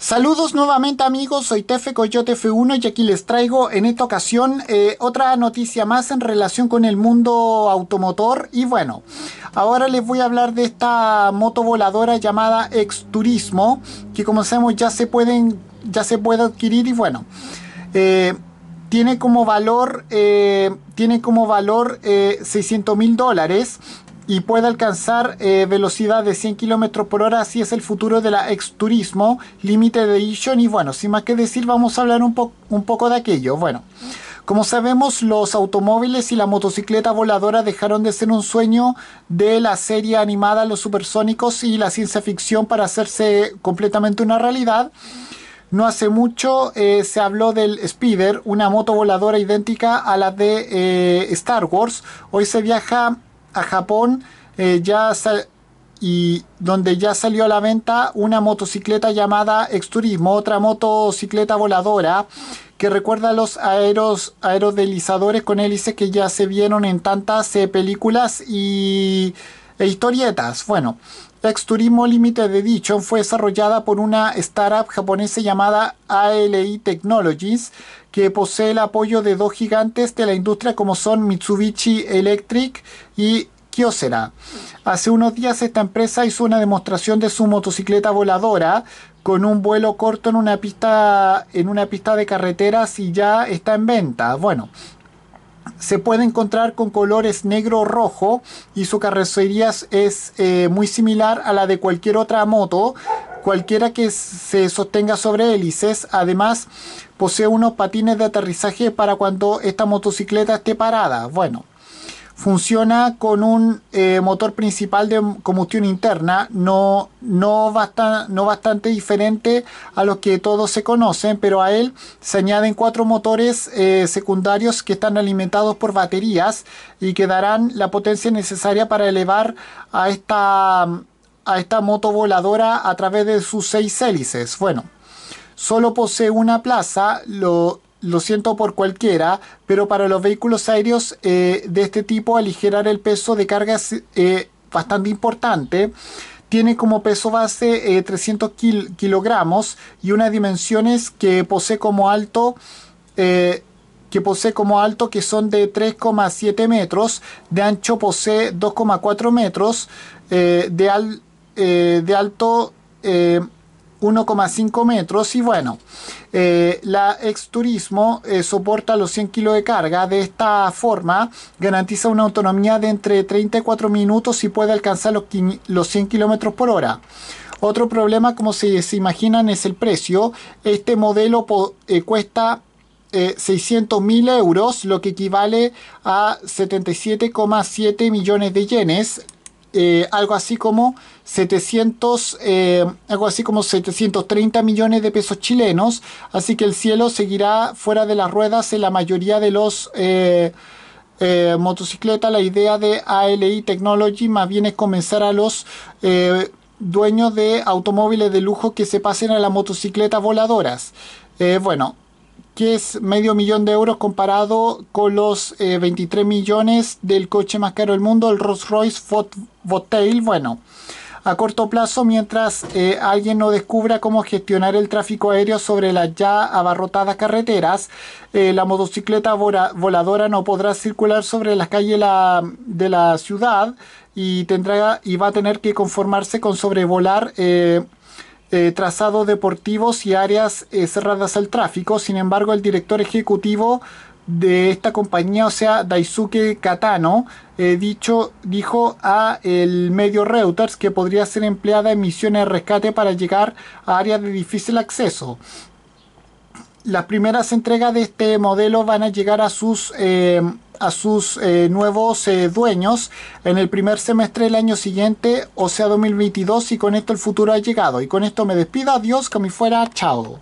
Saludos nuevamente amigos, soy Tefe Coyote F1 y aquí les traigo en esta ocasión eh, otra noticia más en relación con el mundo automotor y bueno, ahora les voy a hablar de esta moto voladora llamada Exturismo que como sabemos ya se pueden ya se puede adquirir y bueno eh, tiene como valor eh, tiene como valor 600 mil dólares y puede alcanzar eh, velocidad de 100 km por hora. Así es el futuro de la Exturismo de Edition. Y bueno, sin más que decir, vamos a hablar un, un poco de aquello. Bueno. Como sabemos, los automóviles y la motocicleta voladora dejaron de ser un sueño de la serie animada Los Supersónicos y la ciencia ficción para hacerse completamente una realidad. No hace mucho eh, se habló del Speeder, una moto voladora idéntica a la de eh, Star Wars. Hoy se viaja a Japón eh, ya y donde ya salió a la venta una motocicleta llamada Exturismo, otra motocicleta voladora que recuerda a los aeros, aerodelizadores con hélices que ya se vieron en tantas eh, películas y, e historietas. Bueno, Texturismo límite de Edition fue desarrollada por una startup japonesa llamada ALI Technologies, que posee el apoyo de dos gigantes de la industria como son Mitsubishi Electric y Kyocera. Hace unos días esta empresa hizo una demostración de su motocicleta voladora con un vuelo corto en una pista en una pista de carreteras y ya está en venta. Bueno, se puede encontrar con colores negro o rojo y su carrocería es eh, muy similar a la de cualquier otra moto cualquiera que se sostenga sobre hélices además posee unos patines de aterrizaje para cuando esta motocicleta esté parada bueno funciona con un eh, motor principal de combustión interna, no, no, no bastante diferente a los que todos se conocen, pero a él se añaden cuatro motores eh, secundarios que están alimentados por baterías y que darán la potencia necesaria para elevar a esta, a esta moto voladora a través de sus seis hélices. Bueno, solo posee una plaza, lo lo siento por cualquiera, pero para los vehículos aéreos eh, de este tipo aligerar el peso de carga es eh, bastante importante. Tiene como peso base 300 eh, kilogramos y unas dimensiones que posee como alto que posee como alto que son de 3,7 metros, de ancho posee 2,4 metros, de, al, de, alto 1,5 metros y bueno, eh, la Exturismo eh, soporta los 100 kilos de carga. De esta forma garantiza una autonomía de entre 34 minutos y puede alcanzar los, 100 kilómetros por hora. Otro problema, como se, imaginan, es el precio. Este modelo eh, cuesta 600 eh, mil euros, lo que equivale a 77,7 millones de yenes, algo así como 700, eh, algo así como 730 millones de pesos chilenos, así que el cielo seguirá fuera de las ruedas en la mayoría de los eh, eh, motocicletas. La idea de ALI Technology más bien es comenzar a los dueños de automóviles de lujo que se pasen a las motocicletas voladoras. bueno, que es medio millón de euros comparado con los 23 millones del coche más caro del mundo, el Rolls Royce Votel. Bueno, a corto plazo mientras eh, alguien no descubra cómo gestionar el tráfico aéreo sobre las ya abarrotadas carreteras. Eh, la motocicleta voladora no podrá circular sobre las calles de la ciudad y, tendrá, y va a tener que conformarse con sobrevolar. Eh, trazados deportivos y áreas cerradas al tráfico. Sin embargo, el director ejecutivo de esta compañía, o sea, Daisuke Katano, eh, dicho, dijo a el medio Reuters que podría ser empleada en misiones de rescate para llegar a áreas de difícil acceso. Las primeras entregas de este modelo van a llegar a sus, eh, a sus eh, nuevos dueños en el primer semestre del año siguiente, o sea 2022, y con esto el futuro ha llegado. Y con esto me despido, adiós, que me fuera, chao.